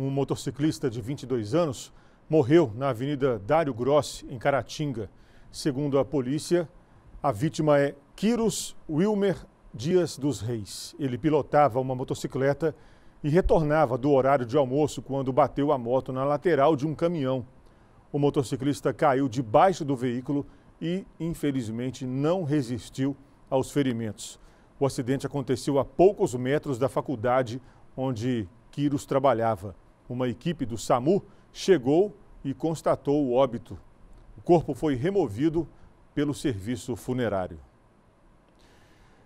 Um motociclista de 22 anos morreu na Avenida Dário Grossi, em Caratinga. Segundo a polícia, a vítima é Quiros Wilmer Dias dos Reis. Ele pilotava uma motocicleta e retornava do horário de almoço quando bateu a moto na lateral de um caminhão. O motociclista caiu debaixo do veículo e, infelizmente, não resistiu aos ferimentos. O acidente aconteceu a poucos metros da faculdade onde Quiros trabalhava uma equipe do SAMU chegou e constatou o óbito. O corpo foi removido pelo serviço funerário.